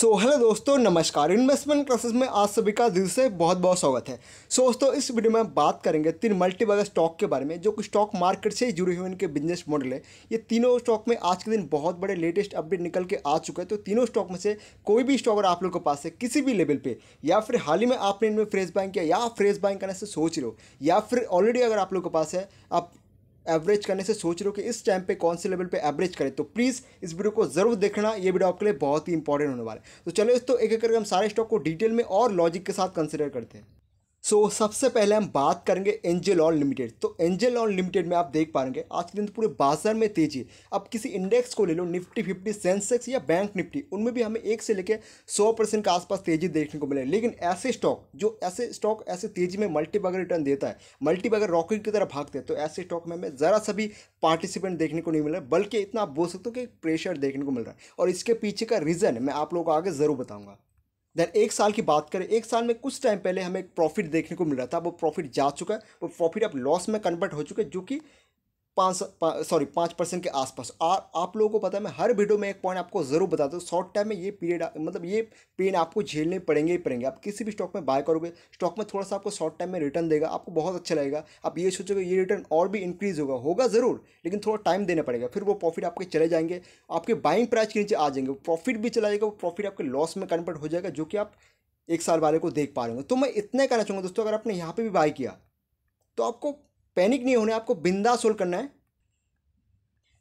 सो so, hello दोस्तों नमस्कार investment classes में आज सभी का दिल से बहुत बहुत स्वागत है सो so, दोस्तों इस वीडियो में बात करेंगे तीन मल्टीबल स्टॉक के बारे में जो कि स्टॉक मार्केट से जुड़े हुए इनके बिजनेस मॉडल है ये तीनों स्टॉक में आज के दिन बहुत बड़े लेटेस्ट अपडेट निकल के आ चुके हैं तो तीनों स्टॉक में से कोई भी स्टॉक अगर आप लोग के पास है किसी भी लेवल पर या फिर हाल ही में आपने इनमें फ्रेश बाइंग किया या फ्रेश बाइंग करने से सोच रहे हो या फिर ऑलरेडी अगर आप लोग के पास है आप एवरेज करने से सोच रहे हो कि इस टाइम पे कौन से लेवल पे एवरेज करें तो प्लीज़ इस वीडियो को जरूर देखना ये वीडियो आपके लिए बहुत ही इंपॉर्टेंट होने वाला है तो चलो इस तो एक एक करके हम सारे स्टॉक को डिटेल में और लॉजिक के साथ कंसिडर करते हैं सो so, सबसे पहले हम बात करेंगे एंजल ऑल लिमिटेड तो एंजल ऑल लिमिटेड में आप देख पाएंगे आज के दिन पूरे बाजार में तेजी अब किसी इंडेक्स को ले लो निफ्टी फिफ्टी सेंसेक्स या बैंक निफ्टी उनमें भी हमें एक से लेकर सौ परसेंट के आसपास तेजी देखने को मिले लेकिन ऐसे स्टॉक जो ऐसे स्टॉक ऐसे तेजी में मल्टीबैगर रिटर्न देता है मल्टीबैगर रॉकेट की तरह भागते हैं तो ऐसे स्टॉक में हमें ज़रा सा भी पार्टिसिपेंट देखने को नहीं मिला बल्कि इतना आप बोल सकते हो कि प्रेशर देखने को मिल रहा है और इसके पीछे का रीज़न मैं आप लोगों को आगे ज़रूर बताऊँगा दैन एक साल की बात करें एक साल में कुछ टाइम पहले हमें एक प्रॉफिट देखने को मिल रहा था वो प्रॉफिट जा चुका है वो प्रॉफिट अब लॉस में कन्वर्ट हो चुका है जो कि पाँच सॉरी पाँच परसेंट के आसपास और आप लोगों को पता है मैं हर वीडियो में एक पॉइंट आपको ज़रूर बताता हूँ शॉर्ट टाइम में ये पीरियड मतलब ये पेन आपको झेलने पड़ेंगे ही पड़ेंगे आप किसी भी स्टॉक में बाय करोगे स्टॉक में थोड़ा सा आपको शॉर्ट टाइम में रिटर्न देगा आपको बहुत अच्छा लगेगा आप ये सोचोगे ये रिटर्न और भी इंक्रीज़ होगा होगा ज़रूर लेकिन थोड़ा टाइम देना पड़ेगा फिर वो प्रॉफिट आपके चले जाएंगे आपके बाइंग प्राइस के नीचे आ जाएंगे प्रॉफिट भी चला जाएगा वो प्रॉफिट आपके लॉस में कन्वर्ट हो जाएगा जो कि आप एक साल वाले को देख पा रहे हो तो मैं इतना कहना चाहूँगा दोस्तों अगर आपने यहाँ पर भी बाय किया तो आपको पैनिक नहीं होने आपको बिंदा सोल्व करना है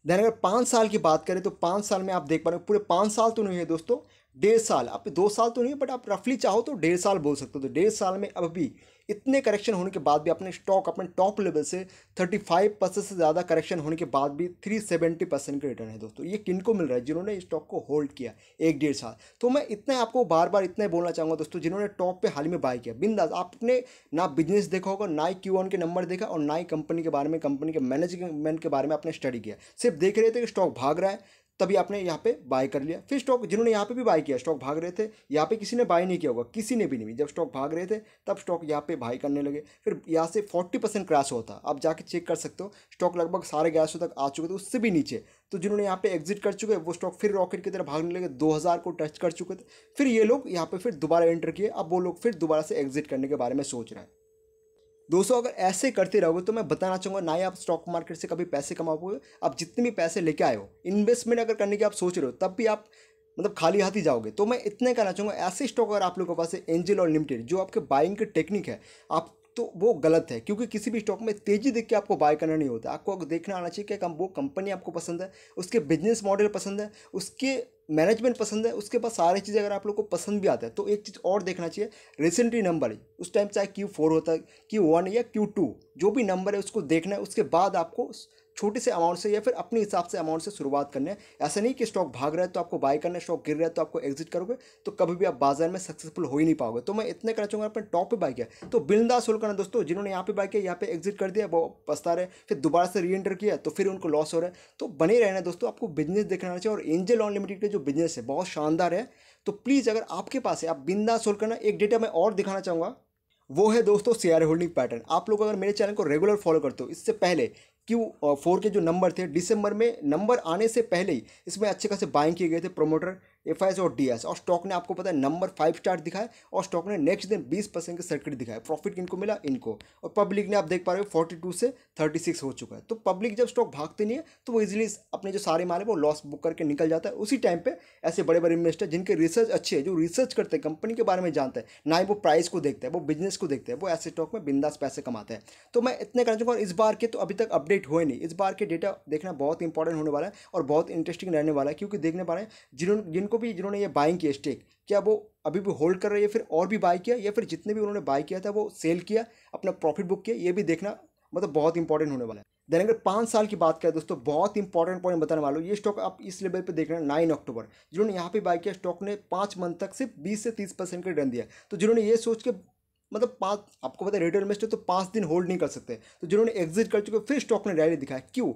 देन अगर पाँच साल की बात करें तो पाँच साल में आप देख पा रहे हो पूरे पाँच साल तो नहीं है दोस्तों डेढ़ साल आप तो दो साल तो नहीं है बट आप रफली चाहो तो डेढ़ साल बोल सकते हो तो डेढ़ साल में अब भी इतने करेक्शन होने के बाद भी अपने स्टॉक अपने टॉप लेवल से थर्टी फाइव परसेंट से ज़्यादा करेक्शन होने के बाद भी थ्री सेवेंटी परसेंट के रिटर्न है दोस्तों ये किन को मिल रहा है जिन्होंने स्टॉक को होल्ड किया एक डेढ़ साल तो मैं इतना आपको बार बार इतना बोलना चाहूँगा दोस्तों जिन्होंने टॉप पर हाल ही में बाय किया बिंदास आपने ना बिजनेस देखा होगा ना ही क्यू के नंबर देखा और ना ही कंपनी के बारे में कंपनी के मैनेजमेंट के बारे में आपने स्टडी किया सिर्फ देख रहे थे कि स्टॉक भाग रहा है तभी आपने यहाँ पे बाय कर लिया फिर स्टॉक जिन्होंने यहाँ पे भी बाय किया स्टॉक भाग रहे थे यहाँ पे किसी ने बाय नहीं किया होगा किसी ने भी नहीं जब स्टॉक भाग रहे थे तब स्टॉक यहाँ पे बाय करने लगे फिर यहाँ से फोर्टी परसेंट क्रैश होता आप जाके चेक कर सकते हो स्टॉक लगभग साढ़े ग्यारह सौ तक आ चुके थे उससे भी नीचे तो जिन्होंने यहाँ पे एग्जिट कर चुके वो स्टॉक फिर रॉकेट की तरह भागने लगे दो को टच कर चुके थे फिर ये लोग यहाँ पर फिर दोबारा एंटर किए अब वो लोग फिर दोबारा से एग्जिट करने के बारे में सोच रहे हैं दोस्तों अगर ऐसे करते रहोगे तो मैं बताना चाहूँगा ना ही आप स्टॉक मार्केट से कभी पैसे कमाओगे आप जितने भी पैसे लेके आए हो इन्वेस्टमेंट अगर करने की आप सोच रहे हो तब भी आप मतलब खाली हाथ ही जाओगे तो मैं इतने कहना चाहूँगा ऐसे स्टॉक अगर आप लोगों के पास है एंजल और लिमिटेड जो आपके बाइंग की टेक्निक है आप तो वो गलत है क्योंकि किसी भी स्टॉक में तेज़ी देख के आपको बाय करना नहीं होता आपको देखना आना चाहिए कि वो कंपनी आपको पसंद है उसके बिजनेस मॉडल पसंद है उसके मैनेजमेंट पसंद है उसके बाद सारी चीज़ें अगर आप लोग को पसंद भी आता है तो एक चीज़ और देखना चाहिए रिसेंटली नंबर उस टाइम चाहे क्यू फोर होता है क्यू वन या क्यू टू जो भी नंबर है उसको देखना है उसके बाद आपको छोटे से अमाउंट से या फिर अपने हिसाब से अमाउंट से शुरुआत करना है ऐसा नहीं कि स्टॉक भाग रहा है तो आपको बाय करना है स्टॉक गिर रहा है तो आपको एग्जिट करोगे तो कभी भी आप बाजार में सक्सेसफुल हो ही नहीं पाओगे तो मैं इतने करना चाहूँगा अपने टॉप पर बाय किया तो बिंदास होल करना दोस्तों जिन्होंने यहाँ पे बाय किया यहाँ पे एग्जिट कर दिया वो पछता रहे फिर दोबारा से री एंटर किया तो फिर उनको लॉस हो रहा है तो बने रहना दोस्तों आपको बिजनेस देखना चाहिए और एंजल अनलिमिटेड का जो बिजनेस है बहुत शानदार है तो प्लीज़ अगर आपके पास है आप बिंदास सोल करना एक डेटा मैं और दिखाना चाहूँगा वो है दोस्तों शेयर होल्डिंग पैटर्न आप लोग अगर मेरे चैनल को रेगुलर फॉलो करते हो इससे पहले क्यू फोर के जो नंबर थे दिसंबर में नंबर आने से पहले ही इसमें अच्छे खासे बाइंग किए गए थे प्रोमोटर एफ और डी और स्टॉक ने आपको पता है नंबर फाइव स्टार दिखाया और स्टॉक ने नेक्स्ट दिन बीस परसेंट का सर्किट दिखाया प्रॉफिट किनको मिला इनको और पब्लिक ने आप देख पा रहे हो फोर्टी टू से थर्टी सिक्स हो चुका है तो पब्लिक जब स्टॉक भागती नहीं है तो वो इजिली अपने जो सारे माल है वो लॉस बुक करके निकल जाता है उसी टाइम पर ऐसे बड़े बड़े इन्वेस्टर जिनके रिसर्च अच्छे है जो रिसर्च करते हैं कंपनी के बारे में जानते हैं ना ही वो प्राइस को देखते हैं वो बिजनेस को देखते हैं वो ऐसे स्टॉक में बिंदास पैसे कमाते हैं तो मैं इतने कर चाहूँगा और इस बार के तो अभी तक अपडेट हुए नहीं इस बार के डेटा देखना बहुत इंपॉर्टेंट होने वाला है और बहुत इंटरेस्टिंग रहने वाला है क्योंकि देखने पा रहे हैं जिन जिनको को भी जिन्होंने ये बाइंग किया स्टेक क्या वो अभी भी होल्ड कर रहे हैं फिर और भी बाई किया या फिर जितने भी उन्होंने बाई किया था वो सेल किया अपना प्रॉफिट बुक किया ये भी देखना मतलब बहुत इंपॉर्टेंट होने वाला है देन अगर पाँच साल की बात करें दोस्तों बहुत इंपॉर्टेंट पॉइंट बताने वाला हूँ ये स्टॉक आप इस लेवल पे देख रहे हैं नाइन अक्टूबर जिन्होंने यहाँ पे बाई किया स्टॉक ने पाँच मंथ तक सिर्फ बीस से तीस परसेंट का रिटर्न दिया तो जिन्होंने ये सोच के मतलब पाँच आपको पता है रिटेल इन्वेस्टर तो पाँच दिन होल्ड नहीं कर सकते तो जिन्होंने एग्जिट कर चुके फिर स्टॉक ने रैली दिखाया क्यों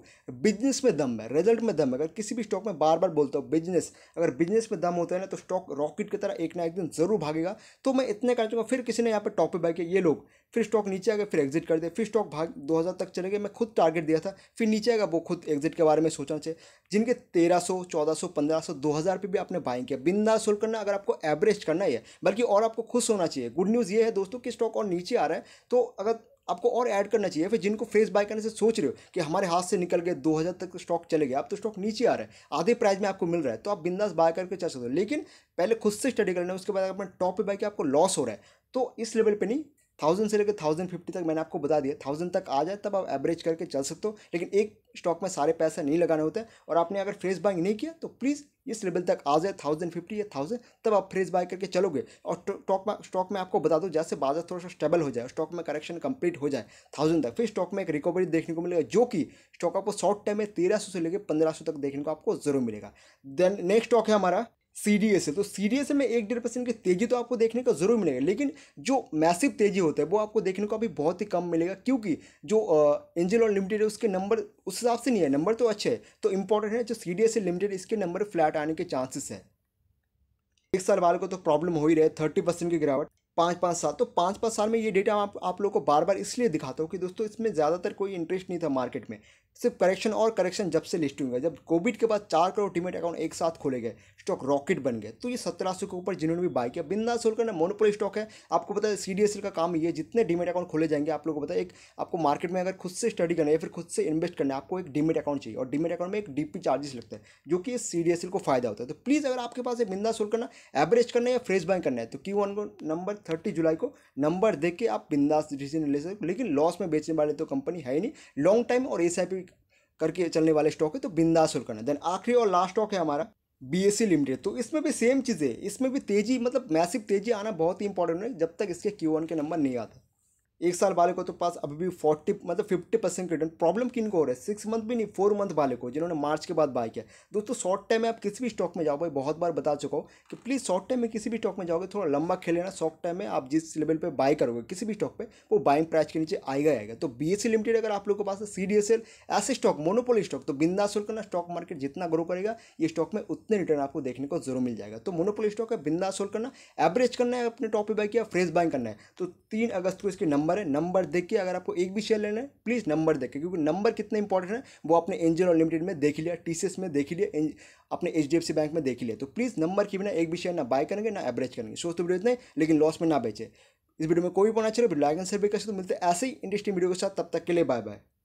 बिजनेस में दम है रिजल्ट में दम है अगर किसी भी स्टॉक में बार बार बोलता हूँ बिजनेस अगर बिजनेस में दम होता है ना तो स्टॉक रॉकेट की तरह एक ना एक दिन जरूर भागेगा तो मैं इतने कर चुका फिर किसी ने यहाँ पर टॉप बाई किया ये लोग फिर स्टॉक नीचे आ गए फिर एग्जिट कर दिया फिर स्टॉक भाग हजार तक चले गए मैं खुद टारगेट दिया था फिर नीचे आएगा वो खुद एग्जिट के बारे में सोचना चाहिए जिनके तेरह सौ सौ चौदह पंद्रह सौ दो हज़ार रुपये भी आपने बाइंग किया बिंदा शुल्क करना अगर आपको एवरेज करना ही है बल्कि और आपको खुश होना चाहिए गुड न्यूज़ ये है दोस्तों जबकि स्टॉक और नीचे आ रहा है तो अगर आपको और ऐड करना चाहिए फिर जिनको फेस बाय करने से सोच रहे हो कि हमारे हाथ से निकल गए 2000 तक स्टॉक चले गए अब तो स्टॉक नीचे आ रहा है आधे प्राइस में आपको मिल रहा है तो आप बिंदास बाय करके चल सकते हो लेकिन पहले खुद से स्टडी करना है उसके बाद अपना टॉप पे बाय के आपको लॉस हो रहा है तो इस लेवल पर नहीं थाउजेंड से लेकर थाउजेंड फिफ्टी तक मैंने आपको बता दिया थाउजेंड तक आ जाए तब आप एवरेज करके चल सकते हो लेकिन एक स्टॉक में सारे पैसा नहीं लगाना होते और आपने अगर फ्रेश बाइंग नहीं किया तो प्लीज़ इस लेवल तक आ जाए थाउजेंड फिफ्टी या थाउजेंड तब आप फ्रेश बाय करके चलोगे और स्टॉक में स्टॉक में आपको बता दूँ जैसे बाजार थोड़ा सा स्टेबल हो जाए स्टॉक में करेक्शन कंप्लीट हो जाए थाउजेंड तक फिर स्टॉक में एक रिकवरी देखने को मिलेगा जो कि स्टॉक आपको शॉर्ट टाइम में तेरह सौ से लेकर पंद्रह सौ तक देखने को आपको जरूर मिलेगा देन नेक्स्ट स्टॉक है हमारा सी डी एस है तो सी डी एस में एक डेढ़ परसेंट की तेजी तो आपको देखने को जरूर मिलेगा लेकिन जो मैसिव तेजी होता है वो आपको देखने को अभी बहुत ही कम मिलेगा क्योंकि जो एंजल और लिमिटेड है उसके नंबर उस हिसाब से नहीं है नंबर तो अच्छे हैं तो इंपॉर्टेंट है जो सी डी एस लिमिटेड इसके नंबर फ्लैट आने के चांसेस हैं एक साल वाले को तो प्रॉब्लम हो ही रहे थर्टी परसेंट की गिरावट पाँच पाँच साल तो पाँच पाँच साल में ये डेटा आप आप लोगों को बार बार इसलिए दिखाता हूँ कि दोस्तों इसमें ज़्यादातर कोई इंटरेस्ट नहीं था मार्केट में सिर्फ करेक्शन और करेक्शन जब से लिस्टिंग हुआ जब कोविड के बाद चार करोड़ डिमेट अकाउंट एक साथ खोले गए स्टॉक रॉकेट बन गए तो ये सत्रह सौ के ऊपर जिन्होंने भी बाई किया बिंदा सोलकर ना मोनोपोली स्टॉक है आपको पता है सी डी का काम ये जितने डिमेट अकाउंट खोले जाएंगे आप लोगों को पता है एक आपको मार्केट में अगर खुद से स्टडी करना है फिर खुद से इन्वेस्ट करना है आपको एक डिमेट अकाउंट चाहिए और डिमेट अकाउंट में एक डीपी चार्जेस लगता है जो कि सी डी को फायदा होता है तो प्लीज़ अगर आपके पास बिंदा सोलकर करना एवरेज करना है या फ्रेश बाइंग करना है तो क्यू को नंबर थर्टी जुलाई को नंबर देख के आप बिंदास डिसीजन ले सकते लेकिन लॉस में बेचने वाले तो कंपनी है ही नहीं लॉन्ग टाइम और एस आई पी करके चलने वाले स्टॉक है तो बिंदास करना देन आखिरी और लास्ट स्टॉक है हमारा बी एस सी लिमिटेड तो इसमें भी सेम चीज़ है इसमें भी तेज़ी मतलब मैसिव तेज़ी आना बहुत ही इंपॉर्टेंट है जब तक इसके क्यू वन के नंबर नहीं आते एक साल वाले को तो पास अभी भी फोर्टी मतलब फिफ्टी परसेंट रिटर्न प्रॉब्लम किन को हो रहा है सिक्स मंथ भी नहीं फोर मंथ वाले को जिन्होंने मार्च के बाद बाय किया दोस्तों शॉर्ट टाइम में आप किसी भी स्टॉक में जाओ भाई बहुत बार बता चुका हूँ कि प्लीज़ शॉर्ट टाइम में किसी भी स्टॉक में जाओगे थोड़ा लंबा खेल लेना शॉर्ट टाइम में आप जिस लेवल पर बाय करोगे किसी भी स्टॉक पर वो बाइंग प्राइस के नीचे आएगा आएगा तो बी लिमिटेड e अगर आप लोग के पास सी डी एस एल ऐसे स्टॉक मोनोपोली स्टॉक तो बिंदा शुल्क ना स्टॉक मार्केट जितना ग्रो करेगा ये स्टॉक में उतने रिटर्न आपको देखने को जरूर मिल जाएगा तो मोनोपोली स्टॉक है बिंदा शुल्क करना एवरेज करना है अपने टॉप पर बाय किया फ्रेश बाइंग करना है तो तीन अगस्त को इसके नंबर नंबर है नंबर के अगर आपको एक भी शेयर लेना है प्लीज़ नंबर के क्योंकि नंबर कितना इंपॉर्टेंट है वो आपने एंजल अनलिमिटेड में देख लिया टीसीएस में देख लिया अपने एच बैंक में देख लिया तो प्लीज़ नंबर के बिना एक भी शेयर ना बाय करेंगे ना एवरेज करेंगे सोच तो वीडियो इतने लेकिन लॉस में ना बेचे इस वीडियो में कोई भी पाना चाहिए लाइक एंड शेयर भी कर सकते तो मिलते ऐसे ही इंटरेस्टिंग वीडियो के साथ तब तक के लिए बाय बाय